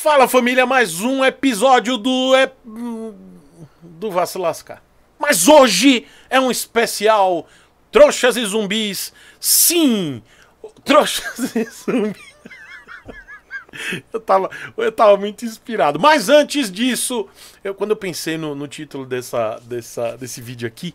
Fala família, mais um episódio do. É, do Vá se lascar. Mas hoje é um especial Trouxas e Zumbis. Sim! Trouxas e Zumbis. Eu tava, eu tava muito inspirado. Mas antes disso, eu, quando eu pensei no, no título dessa, dessa, desse vídeo aqui,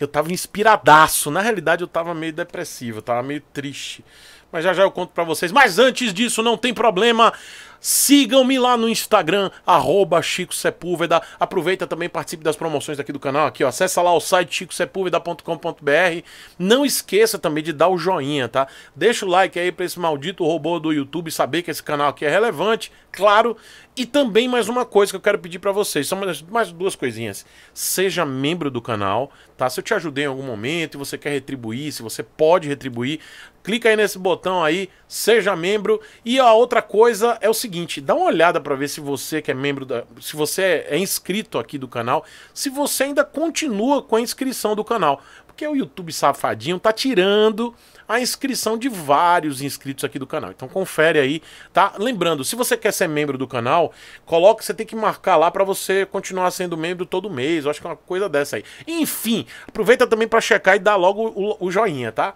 eu tava inspiradaço. Na realidade, eu tava meio depressivo, eu tava meio triste. Mas já já eu conto pra vocês. Mas antes disso, não tem problema. Sigam-me lá no Instagram, arroba Chico Sepúlveda. Aproveita também, participe das promoções aqui do canal. Aqui, ó, acessa lá o site chicosepúlveda.com.br. Não esqueça também de dar o joinha, tá? Deixa o like aí pra esse maldito robô do YouTube saber que esse canal aqui é relevante, claro. E também mais uma coisa que eu quero pedir para vocês, são mais duas coisinhas. Seja membro do canal, tá? Se eu te ajudei em algum momento e você quer retribuir, se você pode retribuir, clica aí nesse botão aí, seja membro. E a outra coisa é o seguinte, dá uma olhada para ver se você que é membro da, se você é, é inscrito aqui do canal, se você ainda continua com a inscrição do canal, porque o YouTube safadinho tá tirando a inscrição de vários inscritos aqui do canal. Então confere aí, tá? Lembrando, se você quer ser membro do canal, coloca, você tem que marcar lá para você continuar sendo membro todo mês. Eu acho que é uma coisa dessa aí. Enfim, aproveita também para checar e dar logo o, o joinha, tá?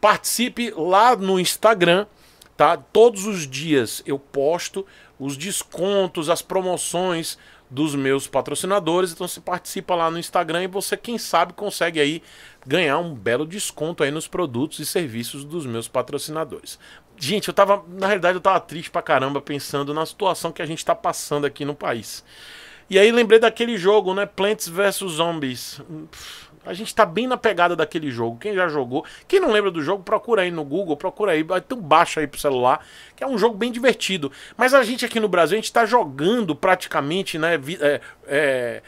Participe lá no Instagram, tá? Todos os dias eu posto os descontos, as promoções dos meus patrocinadores. Então você participa lá no Instagram e você, quem sabe, consegue aí ganhar um belo desconto aí nos produtos e serviços dos meus patrocinadores. Gente, eu tava, na realidade, eu tava triste pra caramba pensando na situação que a gente tá passando aqui no país. E aí lembrei daquele jogo, né? Plants vs Zombies. Pff a gente tá bem na pegada daquele jogo. Quem já jogou, quem não lembra do jogo, procura aí no Google, procura aí, então baixa aí pro celular, que é um jogo bem divertido. Mas a gente aqui no Brasil, a gente tá jogando praticamente, né, vi, é, é,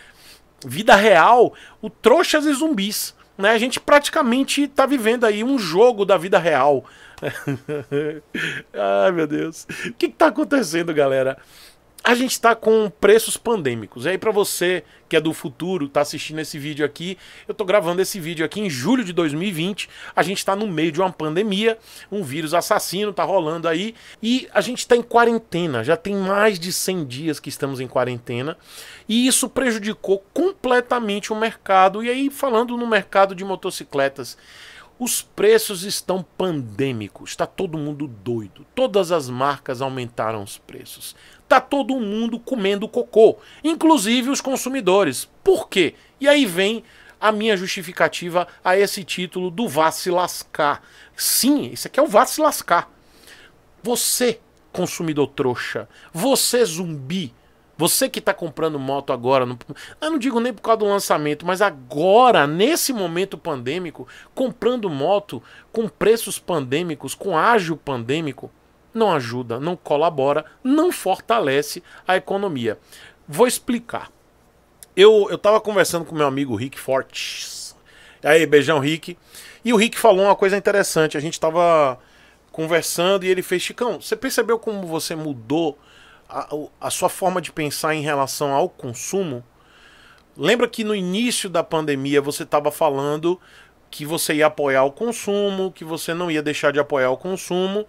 vida real, o Trouxas e Zumbis. Né? A gente praticamente tá vivendo aí um jogo da vida real. Ai, meu Deus. O que, que tá acontecendo, galera? a gente está com preços pandêmicos. E aí, para você que é do futuro, está assistindo esse vídeo aqui, eu estou gravando esse vídeo aqui em julho de 2020. A gente está no meio de uma pandemia, um vírus assassino está rolando aí e a gente está em quarentena. Já tem mais de 100 dias que estamos em quarentena e isso prejudicou completamente o mercado. E aí, falando no mercado de motocicletas os preços estão pandêmicos, está todo mundo doido. Todas as marcas aumentaram os preços. Está todo mundo comendo cocô, inclusive os consumidores. Por quê? E aí vem a minha justificativa a esse título do Vá se lascar. Sim, isso aqui é o Vá se lascar. Você, consumidor trouxa, você zumbi, você que está comprando moto agora, não, eu não digo nem por causa do lançamento, mas agora, nesse momento pandêmico, comprando moto com preços pandêmicos, com ágio pandêmico, não ajuda, não colabora, não fortalece a economia. Vou explicar. Eu estava conversando com meu amigo Rick Fortes. Aí, beijão, Rick. E o Rick falou uma coisa interessante. A gente estava conversando e ele fez: Chicão, você percebeu como você mudou a, sua forma de pensar em relação ao consumo. Lembra que no início da pandemia você estava falando que você ia apoiar o consumo, que você não ia deixar de apoiar o consumo,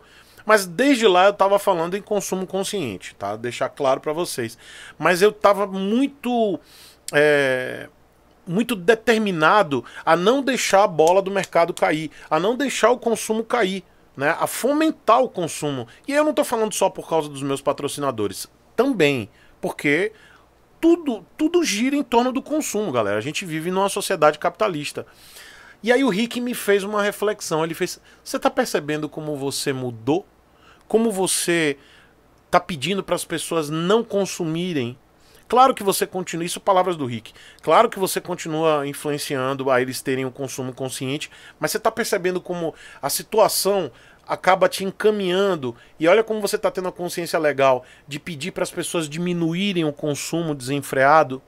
mas desde lá eu estava falando em consumo consciente, tá? Deixar claro para vocês. Mas eu estava muito é, muito determinado a não deixar a bola do mercado cair, a não deixar o consumo cair né, a fomentar o consumo. E eu não estou falando só por causa dos meus patrocinadores, também, porque tudo, tudo gira em torno do consumo, galera. A gente vive numa sociedade capitalista. E aí o Rick me fez uma reflexão. Ele fez: você está percebendo como você mudou? Como você está pedindo para as pessoas não consumirem Claro que você continua, isso palavras do Rick. Claro que você continua influenciando a eles terem um consumo consciente, mas você está percebendo como a situação acaba te encaminhando e olha como você está tendo a consciência legal de pedir para as pessoas diminuírem o consumo desenfreado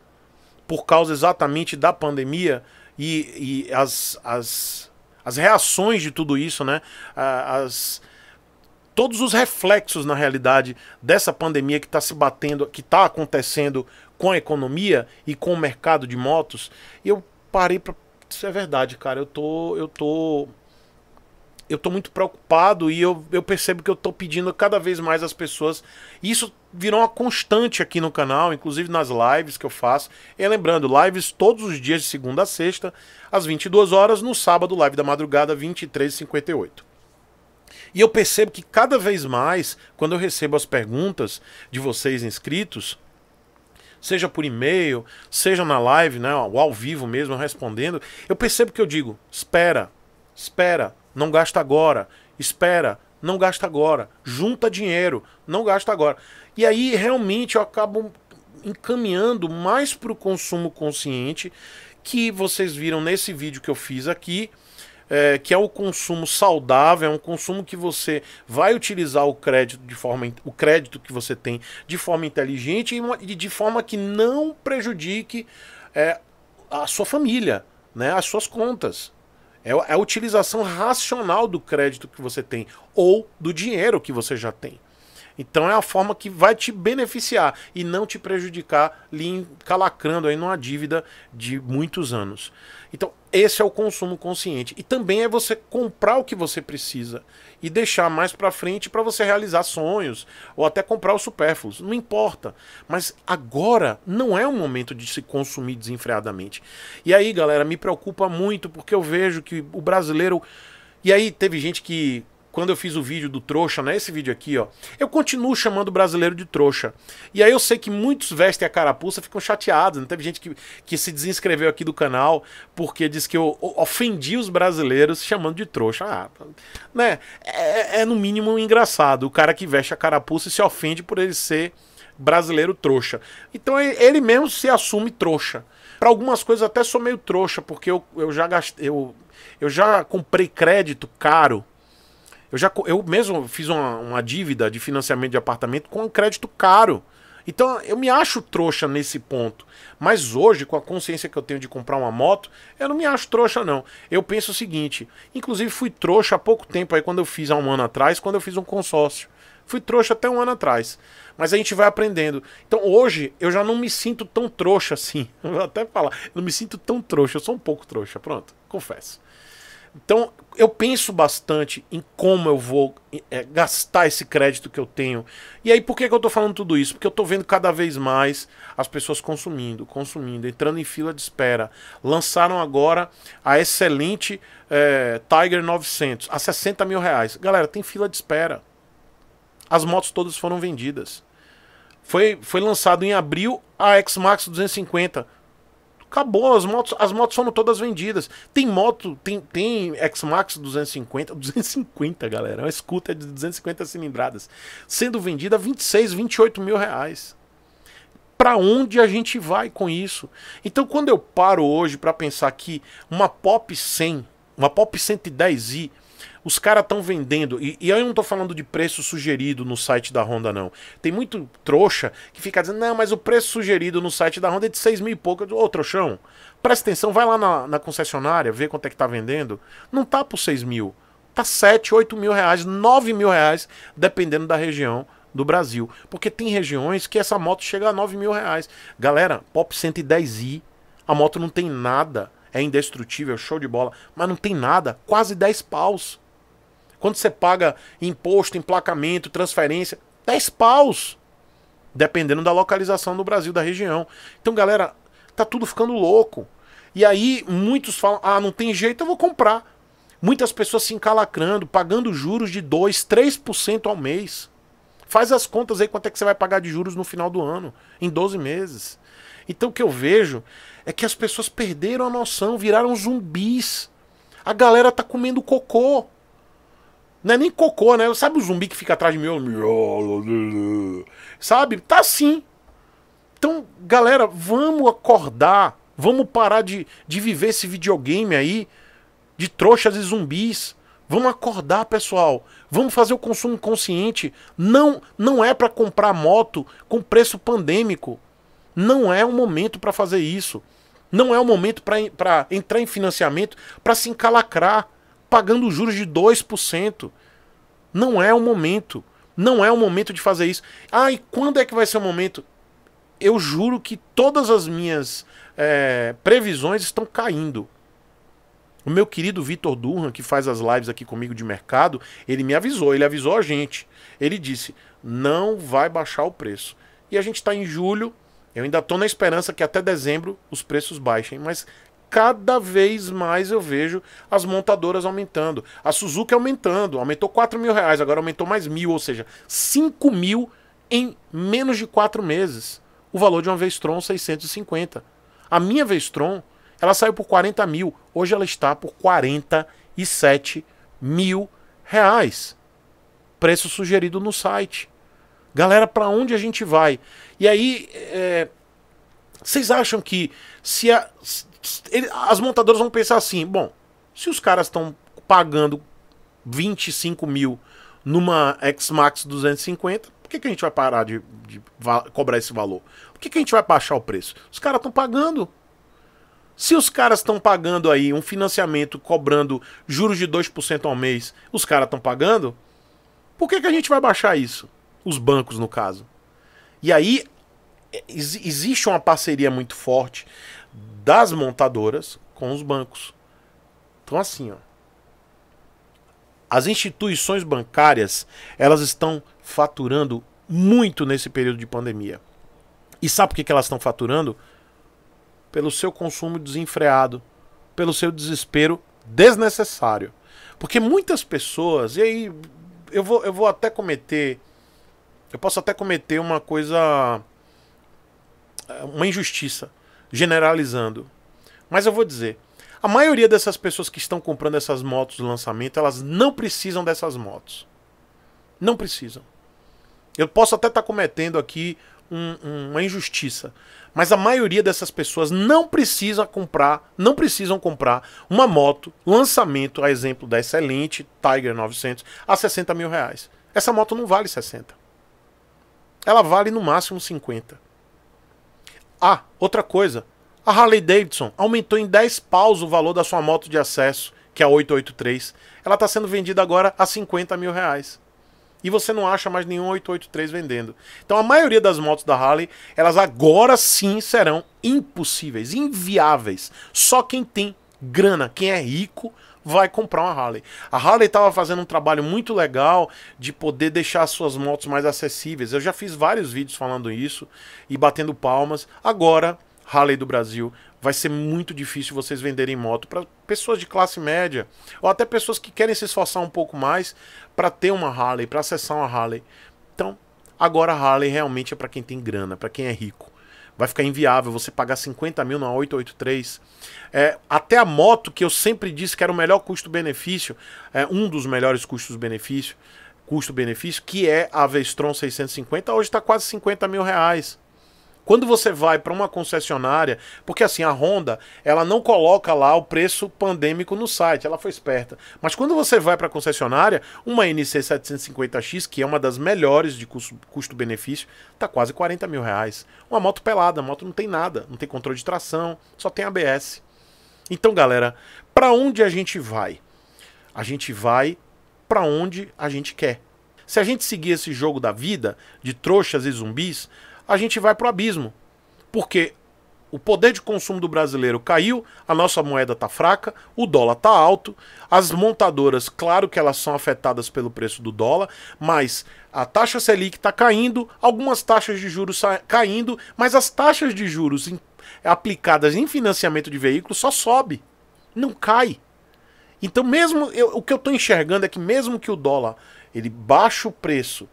por causa exatamente da pandemia e, e as, as, as reações de tudo isso, né? As todos os reflexos na realidade dessa pandemia que está se batendo, que está acontecendo com a economia e com o mercado de motos. E eu parei para isso é verdade, cara. Eu tô, eu tô, eu tô muito preocupado e eu, eu percebo que eu tô pedindo cada vez mais as pessoas. Isso virou uma constante aqui no canal, inclusive nas lives que eu faço. E lembrando, lives todos os dias de segunda a sexta, às 22 horas, no sábado, live da madrugada, 23h58. E eu percebo que cada vez mais, quando eu recebo as perguntas de vocês inscritos, seja por e-mail, seja na live, né, ou ao vivo mesmo, respondendo, eu percebo que eu digo: espera, espera, não gasta agora, espera, não gasta agora, junta dinheiro, não gasta agora. E aí realmente eu acabo encaminhando mais para o consumo consciente que vocês viram nesse vídeo que eu fiz aqui é, que é o consumo saudável, é um consumo que você vai utilizar o crédito de forma o crédito que você tem de forma inteligente e de forma que não prejudique é, a sua família, né, as suas contas. É, é a utilização racional do crédito que você tem ou do dinheiro que você já tem. Então é a forma que vai te beneficiar e não te prejudicar, lhe calacrando aí numa dívida de muitos anos. Então, esse é o consumo consciente. E também é você comprar o que você precisa e deixar mais para frente para você realizar sonhos ou até comprar os supérfluos, não importa. Mas agora não é o momento de se consumir desenfreadamente. E aí, galera, me preocupa muito porque eu vejo que o brasileiro. E aí, teve gente que quando eu fiz o vídeo do trouxa, né? Esse vídeo aqui, ó. Eu continuo chamando o brasileiro de trouxa. E aí eu sei que muitos vestem a carapuça ficam chateados. Né? Teve gente que, que se desinscreveu aqui do canal porque disse que eu ofendi os brasileiros chamando de trouxa. Ah, né? É, é, é no mínimo engraçado. O cara que veste a carapuça se ofende por ele ser brasileiro trouxa. Então ele mesmo se assume trouxa. Para algumas coisas até sou meio trouxa, porque eu, eu já gastei, eu, eu já comprei crédito caro eu, já, eu mesmo fiz uma, uma dívida de financiamento de apartamento com um crédito caro. Então eu me acho trouxa nesse ponto. Mas hoje, com a consciência que eu tenho de comprar uma moto, eu não me acho trouxa, não. Eu penso o seguinte: inclusive fui trouxa há pouco tempo aí, quando eu fiz há um ano atrás, quando eu fiz um consórcio. Fui trouxa até um ano atrás. Mas a gente vai aprendendo. Então hoje eu já não me sinto tão trouxa assim. Eu vou até falar, eu não me sinto tão trouxa, eu sou um pouco trouxa, pronto, confesso. Então, eu penso bastante em como eu vou é, gastar esse crédito que eu tenho. E aí, por que, que eu estou falando tudo isso? Porque eu estou vendo cada vez mais as pessoas consumindo, consumindo, entrando em fila de espera. Lançaram agora a excelente é, Tiger 900 a 60 mil reais. Galera, tem fila de espera. As motos todas foram vendidas. Foi, foi lançado em abril a X-Max 250. Acabou, as motos, as motos foram todas vendidas. Tem moto, tem, tem X-Max 250, 250, galera, uma scooter de 250 cilindradas, sendo vendida a 26, 28 mil reais. Para onde a gente vai com isso? Então, quando eu paro hoje para pensar que uma Pop 100, uma Pop 110i os caras estão vendendo, e, e, eu não tô falando de preço sugerido no site da Honda, não. Tem muito trouxa que fica dizendo, não, mas o preço sugerido no site da Honda é de 6 mil e pouco. Ô, trouxão, presta atenção, vai lá na, na, concessionária, vê quanto é que tá vendendo. Não tá por 6 mil, tá 7, 8 mil reais, 9 mil reais, dependendo da região do Brasil. Porque tem regiões que essa moto chega a 9 mil reais. Galera, Pop 110i, a moto não tem nada, é indestrutível, é show de bola, mas não tem nada, quase 10 paus. Quando você paga imposto, emplacamento, transferência, 10 paus. Dependendo da localização do Brasil, da região. Então, galera, tá tudo ficando louco. E aí, muitos falam: ah, não tem jeito, eu vou comprar. Muitas pessoas se encalacrando, pagando juros de 2, 3% ao mês. Faz as contas aí quanto é que você vai pagar de juros no final do ano, em 12 meses. Então o que eu vejo é que as pessoas perderam a noção, viraram zumbis. A galera tá comendo cocô. Não é nem cocô, né? Sabe o zumbi que fica atrás de mim? Sabe? Tá assim. Então, galera, vamos acordar. Vamos parar de, de viver esse videogame aí de trouxas e zumbis. Vamos acordar, pessoal. Vamos fazer o consumo consciente. Não, não é para comprar moto com preço pandêmico. Não é o momento para fazer isso. Não é o momento para entrar em financiamento para se encalacrar pagando juros de 2%. Não é o momento. Não é o momento de fazer isso. Ah, e quando é que vai ser o momento? Eu juro que todas as minhas é, previsões estão caindo. O meu querido Vitor Durham, que faz as lives aqui comigo de mercado, ele me avisou, ele avisou a gente. Ele disse: não vai baixar o preço. E a gente está em julho, eu ainda estou na esperança que até dezembro os preços baixem, mas cada vez mais eu vejo as montadoras aumentando. A Suzuki aumentando, aumentou 4 mil reais, agora aumentou mais mil, ou seja, 5 mil em menos de 4 meses. O valor de uma Vestron 650. A minha Vestron, ela saiu por 40 mil, hoje ela está por 47 mil reais. Preço sugerido no site. Galera, para onde a gente vai? E aí, é... vocês acham que se a, ele, as montadoras vão pensar assim: bom, se os caras estão pagando 25 mil numa X-Max 250, por que, que a gente vai parar de, de cobrar esse valor? Por que, que a gente vai baixar o preço? Os caras estão pagando. Se os caras estão pagando aí um financiamento cobrando juros de 2% ao mês, os caras estão pagando, por que, que a gente vai baixar isso? Os bancos, no caso. E aí é, existe uma parceria muito forte das montadoras com os bancos. Então assim, ó, as instituições bancárias elas estão faturando muito nesse período de pandemia. E sabe por que, elas estão faturando? Pelo seu consumo desenfreado, pelo seu desespero desnecessário. Porque muitas pessoas, e aí eu vou, eu vou até cometer, eu posso até cometer uma coisa, eh, uma injustiça generalizando. Mas eu vou dizer, a maioria dessas pessoas que estão comprando essas motos de lançamento, elas não precisam dessas motos. Não precisam. Eu posso até estar tá cometendo aqui um, um, uma injustiça, mas a maioria dessas pessoas não precisa comprar, não precisam comprar uma moto lançamento, a exemplo da excelente Tiger 900, a 60 mil reais. Essa moto não vale 60. Ela vale no máximo 50. Ah, outra coisa. A Harley Davidson aumentou em 10 paus o valor da sua moto de acesso, que é a 883. Ela está sendo vendida agora a 50 mil reais. E você não acha mais nenhum 883 vendendo. Então a maioria das motos da Harley, elas agora sim serão impossíveis, inviáveis. Só quem tem grana, quem é rico, vai comprar uma Harley. A Harley estava fazendo um trabalho muito legal de poder deixar as suas motos mais acessíveis. Eu já fiz vários vídeos falando isso e batendo palmas. Agora, Harley do Brasil, vai ser muito difícil vocês venderem moto para pessoas de classe média ou até pessoas que querem se esforçar um pouco mais para ter uma Harley, para acessar uma Harley. Então, agora a Harley realmente é para quem tem grana, para quem é rico vai ficar inviável você pagar 50 mil na 883. É, até a moto, que eu sempre disse que era o melhor custo-benefício, é um dos melhores custos-benefício, custo-benefício, que é a Vestron 650, hoje está quase 50 mil reais. Quando você vai para uma concessionária, porque assim, a Honda, ela não coloca lá o preço pandêmico no site, ela foi esperta. Mas quando você vai para a concessionária, uma NC750X, que é uma das melhores de custo-benefício, tá quase 40 mil reais. Uma moto pelada, a moto não tem nada, não tem controle de tração, só tem ABS. Então, galera, para onde a gente vai? A gente vai para onde a gente quer. Se a gente seguir esse jogo da vida, de trouxas e zumbis, a gente vai para o abismo. Porque o poder de consumo do brasileiro caiu, a nossa moeda está fraca, o dólar está alto, as montadoras, claro que elas são afetadas pelo preço do dólar, mas a taxa Selic está caindo, algumas taxas de juros caindo, mas as taxas de juros em, aplicadas em financiamento de veículos só sobe, não cai. Então mesmo eu, o que eu estou enxergando é que mesmo que o dólar ele baixe o preço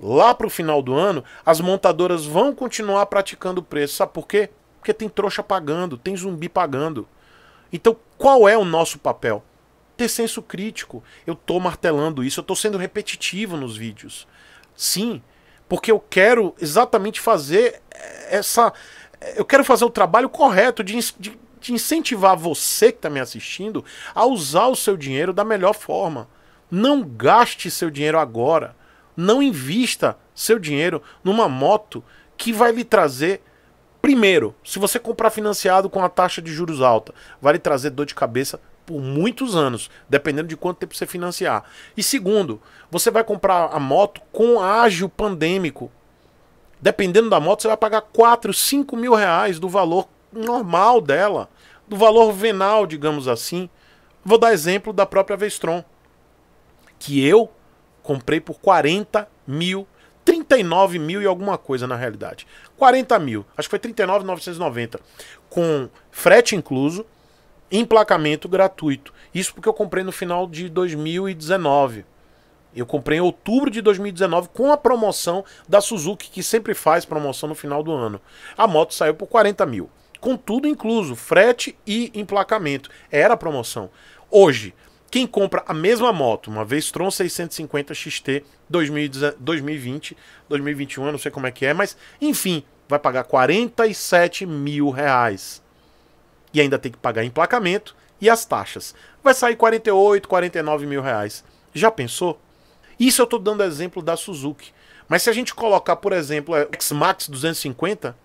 lá para o final do ano, as montadoras vão continuar praticando o preço. Sabe por quê? Porque tem trouxa pagando, tem zumbi pagando. Então, qual é o nosso papel? Ter senso crítico. Eu estou martelando isso, eu estou sendo repetitivo nos vídeos. Sim, porque eu quero exatamente fazer essa. Eu quero fazer o trabalho correto de, de, de incentivar você que está me assistindo a usar o seu dinheiro da melhor forma. Não gaste seu dinheiro agora. Não invista seu dinheiro numa moto que vai lhe trazer Primeiro, se você comprar financiado com a taxa de juros alta, vai lhe trazer dor de cabeça por muitos anos, dependendo de quanto tempo você financiar. E segundo, você vai comprar a moto com ágio pandêmico. Dependendo da moto, você vai pagar 4, 5 mil reais do valor normal dela, do valor venal, digamos assim. Vou dar exemplo da própria Vestron, que eu Comprei por 40 mil 39 mil e alguma coisa na realidade. 40 mil, acho que foi 39,990. Com frete incluso, emplacamento gratuito. Isso porque eu comprei no final de 2019. Eu comprei em outubro de 2019 com a promoção da Suzuki, que sempre faz promoção no final do ano. A moto saiu por 40 mil. Com tudo incluso, frete e emplacamento. Era a promoção. Hoje, quem compra a mesma moto, uma vez Tron 650 XT 2020, 2021, não sei como é que é, mas enfim, vai pagar 47 mil reais. E ainda tem que pagar emplacamento e as taxas. Vai sair 48, 49 mil reais. Já pensou? Isso eu estou dando exemplo da Suzuki. Mas se a gente colocar, por exemplo, a X-Max 250,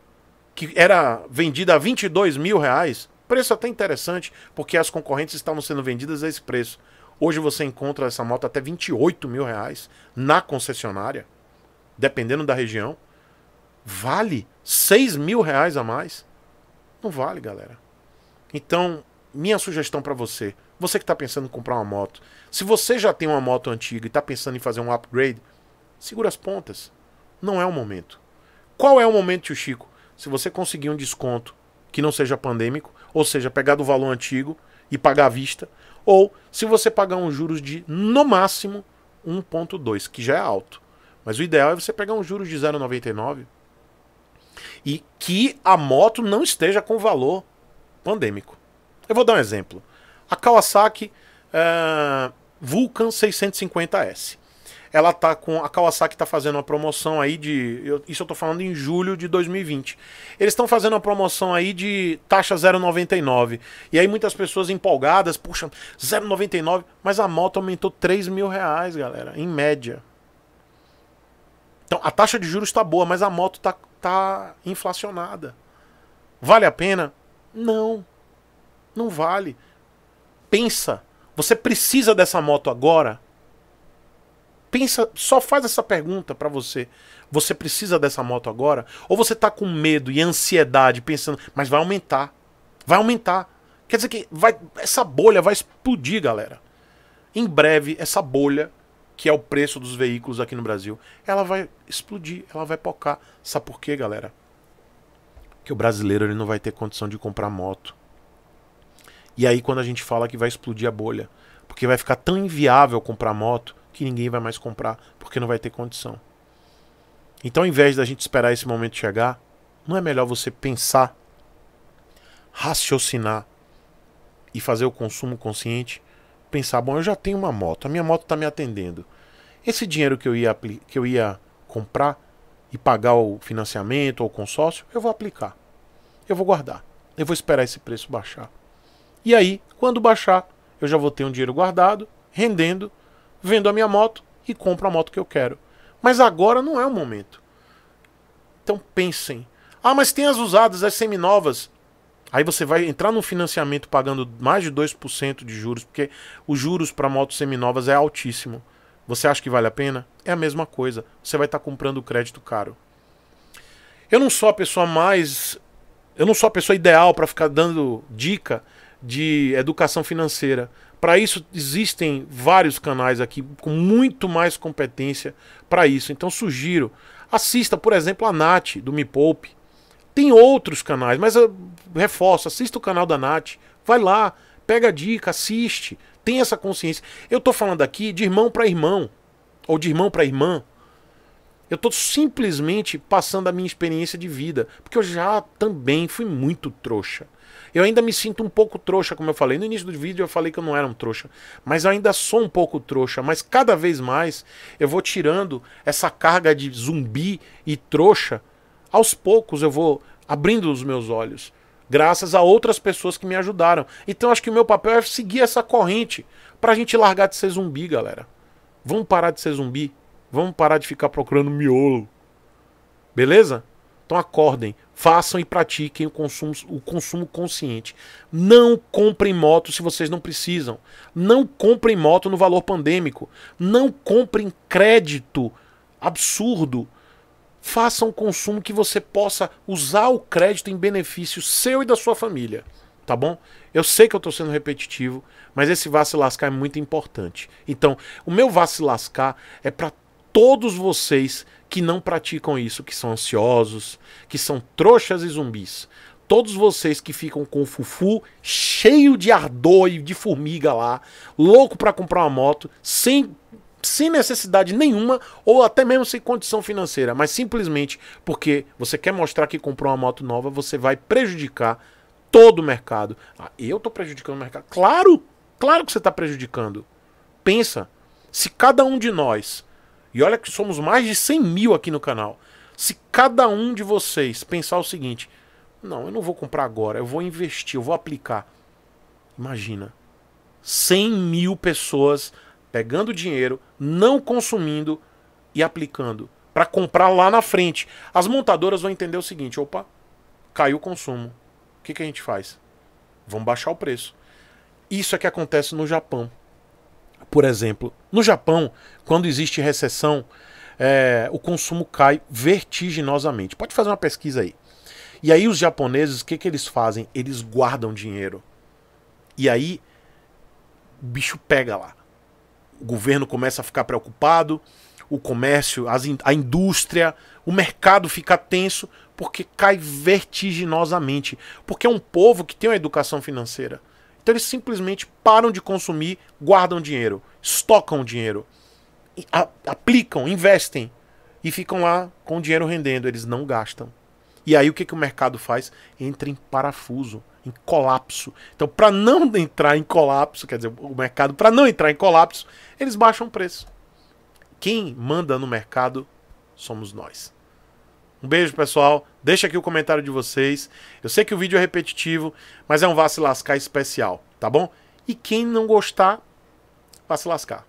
que era vendida a 22 mil reais, Preço até interessante, porque as concorrentes estavam sendo vendidas a esse preço. Hoje você encontra essa moto até 28 mil reais na concessionária, dependendo da região. Vale 6 mil reais a mais? Não vale, galera. Então, minha sugestão para você, você que está pensando em comprar uma moto, se você já tem uma moto antiga e está pensando em fazer um upgrade, segura as pontas. Não é o momento. Qual é o momento, tio Chico? Se você conseguir um desconto que não seja pandêmico, ou seja, pegar do valor antigo e pagar à vista, ou se você pagar um juros de no máximo 1.2, que já é alto. Mas o ideal é você pegar um juros de 0,99 e que a moto não esteja com valor pandêmico. Eu vou dar um exemplo. A Kawasaki eh, Vulcan 650S ela tá com a Kawasaki tá fazendo uma promoção aí de, eu, isso eu estou falando em julho de 2020. Eles estão fazendo uma promoção aí de taxa 0,99. E aí muitas pessoas empolgadas, puxa, 0,99, mas a moto aumentou 3 mil reais, galera, em média. Então a taxa de juros está boa, mas a moto tá tá inflacionada. Vale a pena? Não, não vale. Pensa, você precisa dessa moto agora? Pensa, só faz essa pergunta para você. Você precisa dessa moto agora? Ou você tá com medo e ansiedade, pensando, mas vai aumentar. Vai aumentar. Quer dizer que vai, essa bolha vai explodir, galera. Em breve, essa bolha, que é o preço dos veículos aqui no Brasil, ela vai explodir, ela vai pocar. Sabe por quê, galera? Que o brasileiro ele não vai ter condição de comprar moto. E aí, quando a gente fala que vai explodir a bolha, porque vai ficar tão inviável comprar moto que ninguém vai mais comprar porque não vai ter condição. Então, ao invés da gente esperar esse momento chegar, não é melhor você pensar, raciocinar e fazer o consumo consciente? Pensar, bom, eu já tenho uma moto, a minha moto está me atendendo. Esse dinheiro que eu ia, que eu ia comprar e pagar o financiamento ou o consórcio, eu vou aplicar. Eu vou guardar. Eu vou esperar esse preço baixar. E aí, quando baixar, eu já vou ter um dinheiro guardado, rendendo vendo a minha moto e compro a moto que eu quero. Mas agora não é o momento. Então pensem. Ah, mas tem as usadas, as seminovas. Aí você vai entrar no financiamento pagando mais de 2% de juros, porque os juros para motos seminovas é altíssimo. Você acha que vale a pena? É a mesma coisa. Você vai estar tá comprando crédito caro. Eu não sou a pessoa mais. Eu não sou a pessoa ideal para ficar dando dica de educação financeira. Para isso existem vários canais aqui com muito mais competência para isso. Então sugiro, assista, por exemplo, a Nath do Me Poupe. Tem outros canais, mas eu reforço, assista o canal da Nath, vai lá, pega a dica, assiste, tem essa consciência. Eu estou falando aqui de irmão para irmão ou de irmão para irmã. Eu estou simplesmente passando a minha experiência de vida, porque eu já também fui muito trouxa. Eu ainda me sinto um pouco trouxa, como eu falei. No início do vídeo eu falei que eu não era um trouxa, mas eu ainda sou um pouco trouxa. Mas cada vez mais eu vou tirando essa carga de zumbi e trouxa. Aos poucos eu vou abrindo os meus olhos, graças a outras pessoas que me ajudaram. Então acho que o meu papel é seguir essa corrente pra gente largar de ser zumbi, galera. Vamos parar de ser zumbi. Vamos parar de ficar procurando miolo. Beleza? Então acordem, façam e pratiquem o consumo, o consumo consciente. Não comprem moto se vocês não precisam. Não comprem moto no valor pandêmico. Não comprem crédito absurdo. Façam um consumo que você possa usar o crédito em benefício seu e da sua família. Tá bom? Eu sei que eu estou sendo repetitivo, mas esse vá se lascar é muito importante. Então, o meu vá se lascar é para todos vocês que não praticam isso, que são ansiosos, que são trouxas e zumbis. Todos vocês que ficam com o fufu cheio de ardor e de formiga lá, louco para comprar uma moto, sem sem necessidade nenhuma ou até mesmo sem condição financeira, mas simplesmente porque você quer mostrar que comprou uma moto nova, você vai prejudicar todo o mercado. Ah, eu estou prejudicando o mercado? Claro, claro que você está prejudicando. Pensa, se cada um de nós e olha que somos mais de 100 mil aqui no canal. Se cada um de vocês pensar o seguinte: não, eu não vou comprar agora, eu vou investir, eu vou aplicar. Imagina, 100 mil pessoas pegando dinheiro, não consumindo e aplicando para comprar lá na frente. As montadoras vão entender o seguinte: opa, caiu o consumo. O que, que a gente faz? Vamos baixar o preço. Isso é que acontece no Japão. Por exemplo, no Japão, quando existe recessão, é, o consumo cai vertiginosamente. Pode fazer uma pesquisa aí. E aí os japoneses, o que, que eles fazem? Eles guardam dinheiro. E aí o bicho pega lá. O governo começa a ficar preocupado, o comércio, in a indústria, o mercado fica tenso porque cai vertiginosamente. Porque é um povo que tem uma educação financeira. Então eles simplesmente param de consumir, guardam dinheiro, estocam dinheiro, aplicam, investem e ficam lá com o dinheiro rendendo. Eles não gastam. E aí o que, que o mercado faz? Entra em parafuso, em colapso. Então, para não entrar em colapso, quer dizer, o mercado, para não entrar em colapso, eles baixam o preço. Quem manda no mercado somos nós. Um beijo, pessoal. Deixa aqui o comentário de vocês. Eu sei que o vídeo é repetitivo, mas é um vá se lascar especial, tá bom? E quem não gostar, vá se lascar.